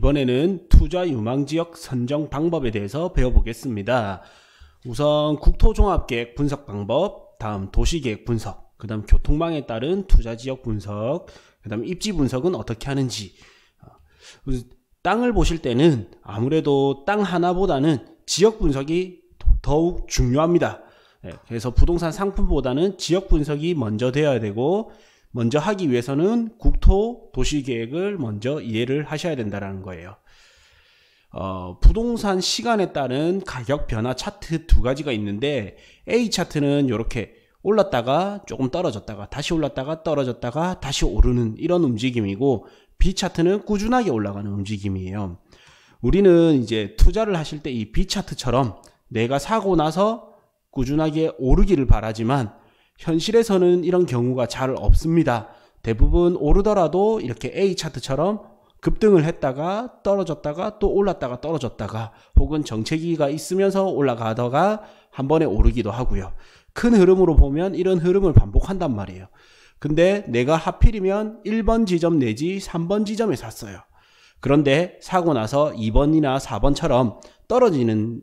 이번에는 투자 유망 지역 선정 방법에 대해서 배워보겠습니다. 우선 국토종합계획 분석 방법, 다음 도시계획 분석, 그 다음 교통망에 따른 투자 지역 분석, 그 다음 입지 분석은 어떻게 하는지. 어, 땅을 보실 때는 아무래도 땅 하나보다는 지역 분석이 더욱 중요합니다. 네, 그래서 부동산 상품보다는 지역 분석이 먼저 되어야 되고 먼저 하기 위해서는 국토 도시계획을 먼저 이해를 하셔야 된다라는 거예요. 어, 부동산 시간에 따른 가격 변화 차트 두 가지가 있는데 A 차트는 이렇게 올랐다가 조금 떨어졌다가 다시 올랐다가 떨어졌다가 다시 오르는 이런 움직임이고 B 차트는 꾸준하게 올라가는 움직임이에요. 우리는 이제 투자를 하실 때 이 B 차트처럼 내가 사고 나서 꾸준하게 오르기를 바라지만 현실에서는 이런 경우가 잘 없습니다. 대부분 오르더라도 이렇게 A 차트처럼 급등을 했다가 떨어졌다가 또 올랐다가 떨어졌다가 혹은 정체기가 있으면서 올라가다가 한 번에 오르기도 하고요. 큰 흐름으로 보면 이런 흐름을 반복한단 말이에요. 근데 내가 하필이면 1번 지점 내지 3번 지점에 샀어요. 그런데 사고 나서 2번이나 4번처럼 떨어지는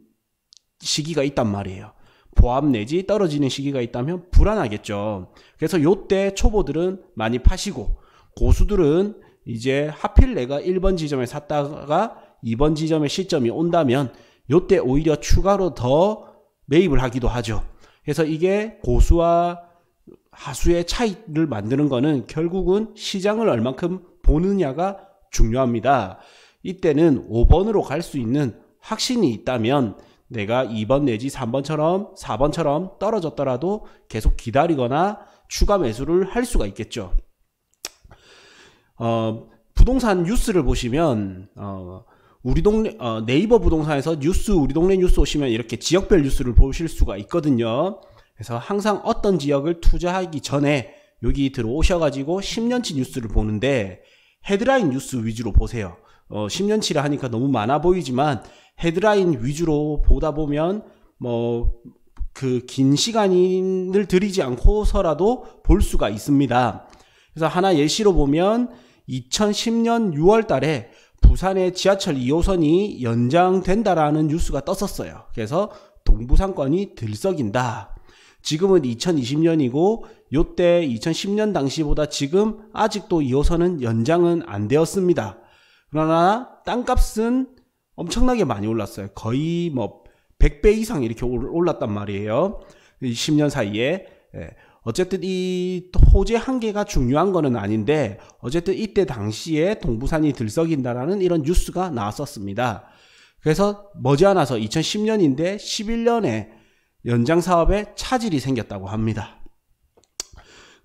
시기가 있단 말이에요. 보합 내지 떨어지는 시기가 있다면 불안하겠죠. 그래서 요때 초보들은 많이 파시고 고수들은 이제 하필 내가 1번 지점에 샀다가 2번 지점의 시점이 온다면 요때 오히려 추가로 더 매입을 하기도 하죠. 그래서 이게 고수와 하수의 차이를 만드는 거는 결국은 시장을 얼만큼 보느냐가 중요합니다. 이때는 5번으로 갈 수 있는 확신이 있다면 내가 2번 내지 3번처럼 4번처럼 떨어졌더라도 계속 기다리거나 추가 매수를 할 수가 있겠죠. 어, 부동산 뉴스를 보시면 어, 우리 동네 어, 네이버 부동산에서 뉴스 우리 동네 뉴스 오시면 이렇게 지역별 뉴스를 보실 수가 있거든요. 그래서 항상 어떤 지역을 투자하기 전에 여기 들어오셔가지고 10년치 뉴스를 보는데 헤드라인 뉴스 위주로 보세요. 어, 10년치를 하니까 너무 많아 보이지만 헤드라인 위주로 보다 보면 뭐 그 긴 시간을 들이지 않고서라도 볼 수가 있습니다. 그래서 하나 예시로 보면 2010년 6월 달에 부산의 지하철 2호선이 연장된다라는 뉴스가 떴었어요. 그래서 동부상권이 들썩인다. 지금은 2020년이고 요때 2010년 당시보다 지금 아직도 2호선은 연장은 안 되었습니다. 그러나 땅값은 엄청나게 많이 올랐어요. 거의 뭐 100배 이상 이렇게 올랐단 말이에요. 10년 사이에. 예. 어쨌든 이 호재 한계가 중요한 거는 아닌데 어쨌든 이때 당시에 동부산이 들썩인다라는 이런 뉴스가 나왔었습니다. 그래서 머지않아서 2010년인데 11년에 연장 사업에 차질이 생겼다고 합니다.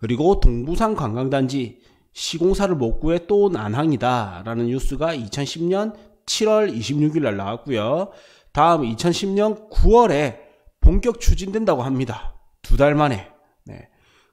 그리고 동부산 관광단지 시공사를 못 구해 또 난항이다라는 뉴스가 2010년 7월 26일 날 나왔고요. 다음 2010년 9월에 본격 추진된다고 합니다. 두 달 만에. 네.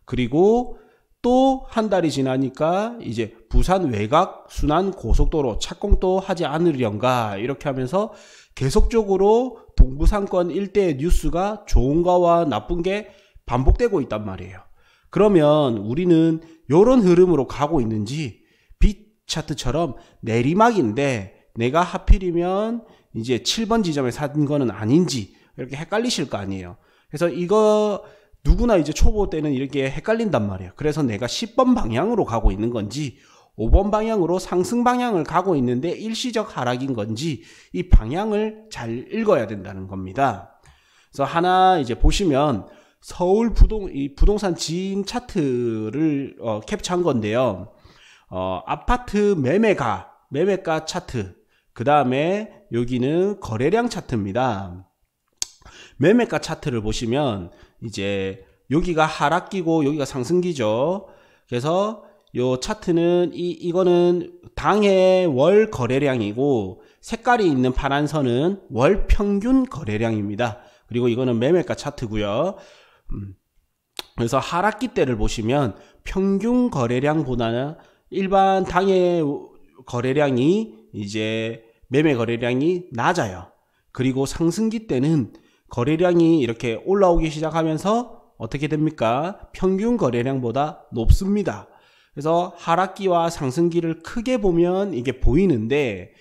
그리고 또 한 달이 지나니까 이제 부산 외곽 순환 고속도로 착공도 하지 않으련가 이렇게 하면서 계속적으로 동부상권 일대의 뉴스가 좋은 가와 나쁜 게 반복되고 있단 말이에요. 그러면 우리는 요런 흐름으로 가고 있는지 빛 차트처럼 내리막인데 내가 하필이면 이제 7번 지점에 산 거는 아닌지 이렇게 헷갈리실 거 아니에요. 그래서 이거 누구나 이제 초보 때는 이렇게 헷갈린단 말이에요. 그래서 내가 10번 방향으로 가고 있는 건지 5번 방향으로 상승 방향을 가고 있는데 일시적 하락인 건지 이 방향을 잘 읽어야 된다는 겁니다. 그래서 하나 이제 보시면 서울 부동 이 부동산 지인 차트를 어, 캡처한 건데요. 어, 아파트 매매가 매매가 차트 그 다음에 여기는 거래량 차트입니다. 매매가 차트를 보시면 이제 여기가 하락기고 여기가 상승기죠. 그래서 요 차트는 이 이거는 당해 월 거래량이고 색깔이 있는 파란 선은 월 평균 거래량입니다. 그리고 이거는 매매가 차트고요. 음. 그래서 하락기 때를 보시면 평균 거래량보다는 일반 당의 거래량이 이제 매매 거래량이 낮아요. 그리고 상승기 때는 거래량이 이렇게 올라오기 시작하면서 어떻게 됩니까? 평균 거래량보다 높습니다. 그래서 하락기와 상승기를 크게 보면 이게 보이는데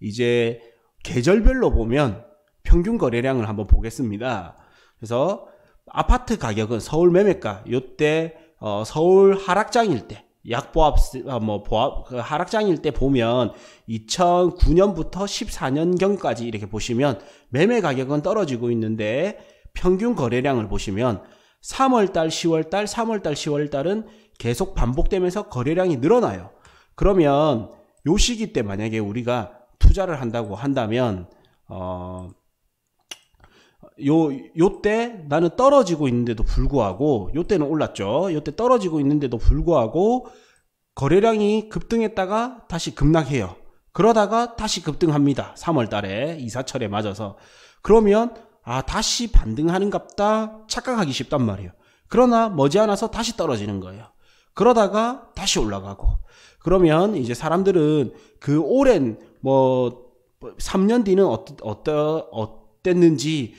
이제 계절별로 보면 평균 거래량을 한번 보겠습니다. 그래서 아파트 가격은 서울 매매가 요때 어, 서울 하락장일 때 약보합 어, 뭐 보합 그 하락장일 때 보면 2009년부터 14년경까지 이렇게 보시면 매매 가격은 떨어지고 있는데 평균 거래량을 보시면 3월달, 10월달, 3월달, 10월달은 계속 반복되면서 거래량이 늘어나요. 그러면 요 시기 때 만약에 우리가 투자를 한다고 한다면 어 요, 요때 나는 떨어지고 있는데도 불구하고, 요 때는 올랐죠. 요때 떨어지고 있는데도 불구하고, 거래량이 급등했다가 다시 급락해요. 그러다가 다시 급등합니다. 3월 달에 이사철에 맞아서. 그러면, 아, 다시 반등하는 갑다 착각하기 쉽단 말이에요. 그러나 머지않아서 다시 떨어지는 거예요. 그러다가 다시 올라가고. 그러면 이제 사람들은 그 오랜, 뭐, 3년 뒤는 어떠, 어떠, 어땠는지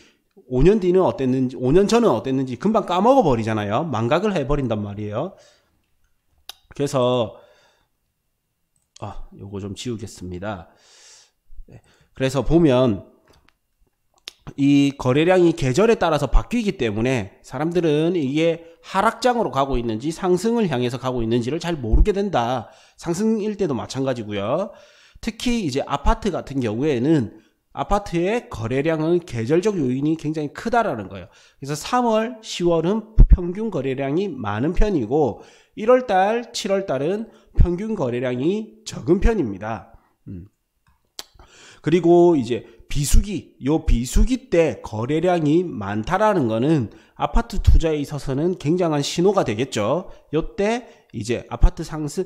5년 뒤는 어땠는지, 5년 전은 어땠는지 금방 까먹어 버리잖아요. 망각을 해버린단 말이에요. 그래서, 아, 요거 좀 지우겠습니다. 그래서 보면, 이 거래량이 계절에 따라서 바뀌기 때문에 사람들은 이게 하락장으로 가고 있는지 상승을 향해서 가고 있는지를 잘 모르게 된다. 상승일 때도 마찬가지고요. 특히 이제 아파트 같은 경우에는 아파트의 거래량은 계절적 요인이 굉장히 크다라는 거예요. 그래서 3월, 10월은 평균 거래량이 많은 편이고 1월달, 7월달은 평균 거래량이 적은 편입니다. 음. 그리고 이제 비수기, 요 비수기 때 거래량이 많다라는 거는 아파트 투자에 있어서는 굉장한 신호가 되겠죠. 요때 이제 아파트 상승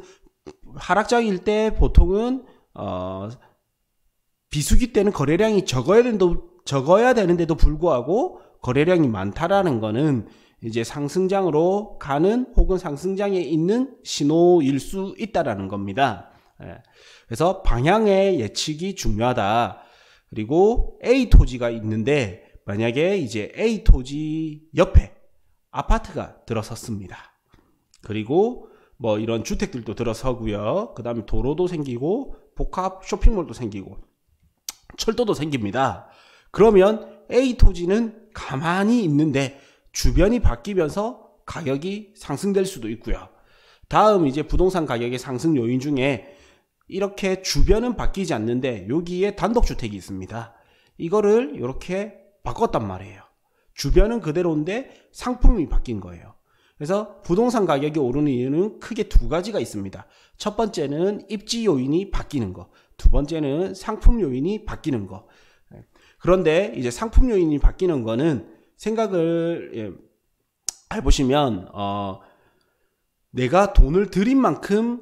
하락장일 때 보통은 어 비수기 때는 거래량이 적어야 된도 적어야 되는데도 불구하고 거래량이 많다라는 거는 이제 상승장으로 가는 혹은 상승장에 있는 신호일 수 있다라는 겁니다. 예. 그래서 방향의 예측이 중요하다. 그리고 A 토지가 있는데 만약에 이제 A 토지 옆에 아파트가 들어섰습니다. 그리고 뭐 이런 주택들도 들어서고요. 그 다음에 도로도 생기고 복합 쇼핑몰도 생기고 철도도 생깁니다. 그러면 A 토지는 가만히 있는데 주변이 바뀌면서 가격이 상승될 수도 있고요. 다음 이제 부동산 가격의 상승 요인 중에 이렇게 주변은 바뀌지 않는데 여기에 단독주택이 있습니다. 이거를 이렇게 바꿨단 말이에요. 주변은 그대로인데 상품이 바뀐 거예요. 그래서 부동산 가격이 오르는 이유는 크게 두 가지가 있습니다. 첫 번째는 입지 요인이 바뀌는 거. 두 번째는 상품 요인이 바뀌는 거. 예. 그런데 이제 상품 요인이 바뀌는 거는 생각을 해보시면 예, 어, 내가 돈을 들인 만큼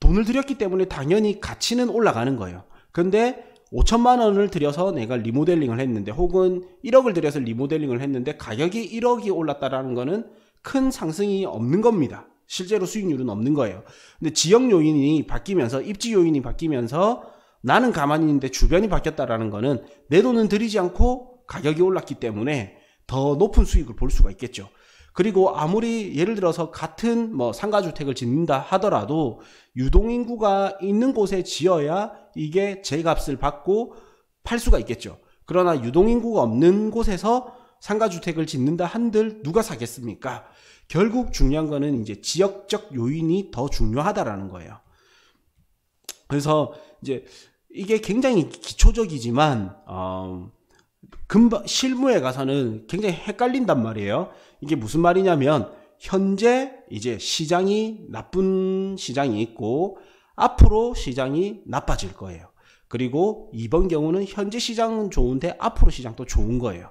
돈을 들였기 때문에 당연히 가치는 올라가는 거예요. 근데 5천만 원을 들여서 내가 리모델링을 했는데 혹은 1억을 들여서 리모델링을 했는데 가격이 1억이 올랐다라는 거는 큰 상승이 없는 겁니다. 실제로 수익률은 없는 거예요. 근데 지역 요인이 바뀌면서 입지 요인이 바뀌면서 나는 가만히 있는데 주변이 바뀌었다라는 거는 내 돈은 들이지 않고 가격이 올랐기 때문에 더 높은 수익을 볼 수가 있겠죠. 그리고 아무리 예를 들어서 같은 뭐 상가주택을 짓는다 하더라도 유동인구가 있는 곳에 지어야 이게 제 값을 받고 팔 수가 있겠죠. 그러나 유동인구가 없는 곳에서 상가주택을 짓는다 한들 누가 사겠습니까? 결국 중요한 거는 이제 지역적 요인이 더 중요하다라는 거예요. 그래서 이제 이게 굉장히 기초적이지만 어, 금방 실무에 가서는 굉장히 헷갈린단 말이에요. 이게 무슨 말이냐면 현재 이제 시장이 나쁜 시장이 있고 앞으로 시장이 나빠질 거예요. 그리고 이번 경우는 현재 시장은 좋은데 앞으로 시장도 좋은 거예요.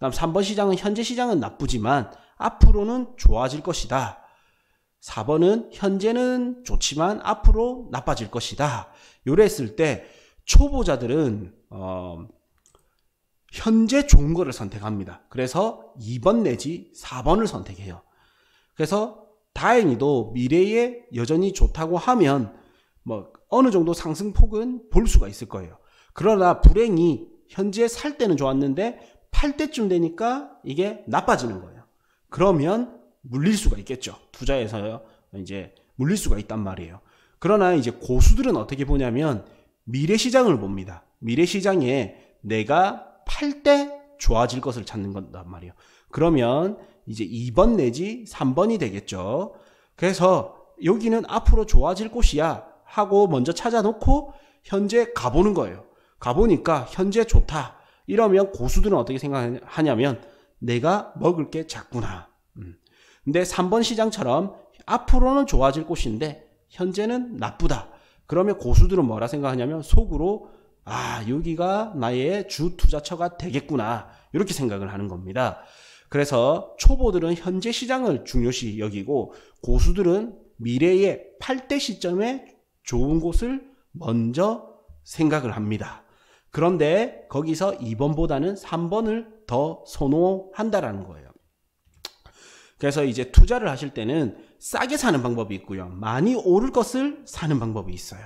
다음 3번 시장은 현재 시장은 나쁘지만 앞으로는 좋아질 것이다. 4번은 현재는 좋지만 앞으로 나빠질 것이다. 요랬을 때 초보자들은 어, 현재 좋은 거를 선택합니다. 그래서 2번 내지 4번을 선택해요. 그래서 다행히도 미래에 여전히 좋다고 하면 뭐 어느 정도 상승폭은 볼 수가 있을 거예요. 그러나 불행히 현재 살 때는 좋았는데 8대쯤 되니까 이게 나빠지는 거예요. 그러면 물릴 수가 있겠죠. 투자에서 이제 물릴 수가 있단 말이에요. 그러나 이제 고수들은 어떻게 보냐면 미래 시장을 봅니다. 미래 시장에 내가 팔 때 좋아질 것을 찾는 건단 말이에요. 그러면 이제 2번 내지 3번이 되겠죠. 그래서 여기는 앞으로 좋아질 곳이야 하고 먼저 찾아놓고 현재 가보는 거예요. 가보니까 현재 좋다. 이러면 고수들은 어떻게 생각하냐면 내가 먹을 게 작구나. 음. 근데 3번 시장처럼 앞으로는 좋아질 곳인데 현재는 나쁘다. 그러면 고수들은 뭐라 생각하냐면 속으로 아 여기가 나의 주 투자처가 되겠구나 이렇게 생각을 하는 겁니다. 그래서 초보들은 현재 시장을 중요시 여기고 고수들은 미래의 팔대 시점에 좋은 곳을 먼저 생각을 합니다. 그런데 거기서 2번보다는 3번을 더 선호한다라는 거예요. 그래서 이제 투자를 하실 때는 싸게 사는 방법이 있고요. 많이 오를 것을 사는 방법이 있어요.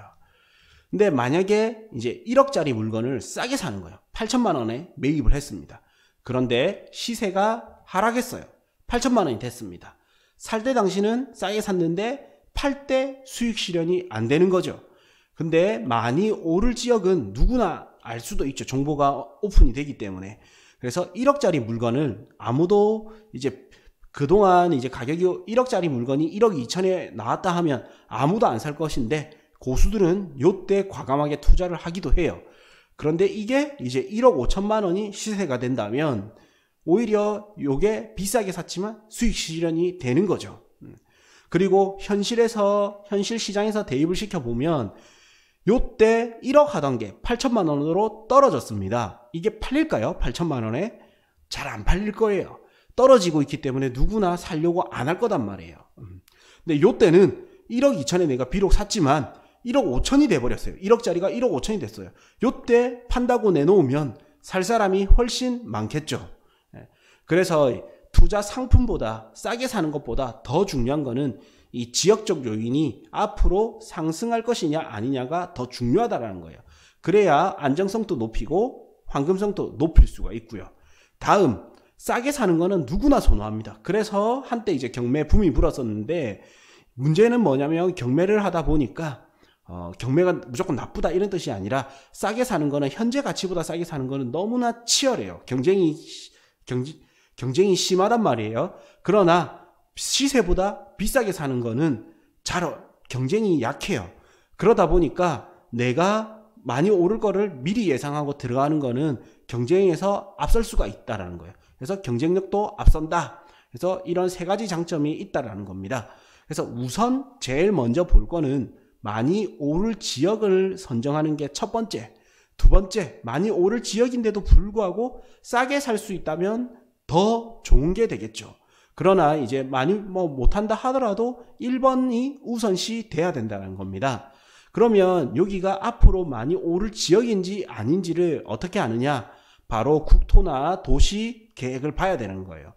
근데 만약에 이제 1억짜리 물건을 싸게 사는 거예요. 8천만 원에 매입을 했습니다. 그런데 시세가 하락했어요. 8천만 원이 됐습니다. 살 때 당신은 싸게 샀는데 팔 때 수익 실현이 안 되는 거죠. 근데 많이 오를 지역은 누구나 알 수도 있죠. 정보가 오픈이 되기 때문에. 그래서 1억짜리 물건을 아무도 이제 그동안 이제 가격이 1억짜리 물건이 1억 2천에 나왔다 하면 아무도 안 살 것인데 고수들은 요때 과감하게 투자를 하기도 해요. 그런데 이게 이제 1억 5천만 원이 시세가 된다면 오히려 요게 비싸게 샀지만 수익 실현이 되는 거죠. 음. 그리고 현실에서 현실 시장에서 대입을 시켜 보면 요때 1억 하던 게 8천만 원으로 떨어졌습니다. 이게 팔릴까요? 8천만 원에? 잘 안 팔릴 거예요. 떨어지고 있기 때문에 누구나 살려고 안 할 거단 말이에요. 음. 근데 요때는 1억 2천에 내가 비록 샀지만 1억 5천이 돼버렸어요. 1억짜리가 1억 5천이 됐어요. 요때 판다고 내놓으면 살 사람이 훨씬 많겠죠. 예. 그래서 투자 상품보다 싸게 사는 것보다 더 중요한 거는 이 지역적 요인이 앞으로 상승할 것이냐 아니냐가 더 중요하다라는 거예요. 그래야 안정성도 높이고 황금성도 높일 수가 있고요. 다음 싸게 사는 거는 누구나 선호합니다. 그래서 한때 이제 경매 붐이 불었었는데 문제는 뭐냐면 경매를 하다 보니까 어, 경매가 무조건 나쁘다 이런 뜻이 아니라 싸게 사는 거는 현재 가치보다 싸게 사는 거는 너무나 치열해요. 경쟁이 경쟁이 심하단 말이에요. 그러나 시세보다 비싸게 사는 거는 잘 경쟁이 약해요. 그러다 보니까 내가 많이 오를 거를 미리 예상하고 들어가는 거는 경쟁에서 앞설 수가 있다라는 거예요. 그래서 경쟁력도 앞선다. 그래서 이런 세 가지 장점이 있다라는 겁니다. 그래서 우선 제일 먼저 볼 거는 많이 오를 지역을 선정하는 게 첫 번째. 두 번째, 많이 오를 지역인데도 불구하고 싸게 살 수 있다면 더 좋은 게 되겠죠. 그러나 이제 많이 뭐 못한다 하더라도 1번이 우선시 돼야 된다는 겁니다. 그러면 여기가 앞으로 많이 오를 지역인지 아닌지를 어떻게 아느냐? 바로 국토나 도시 계획을 봐야 되는 거예요.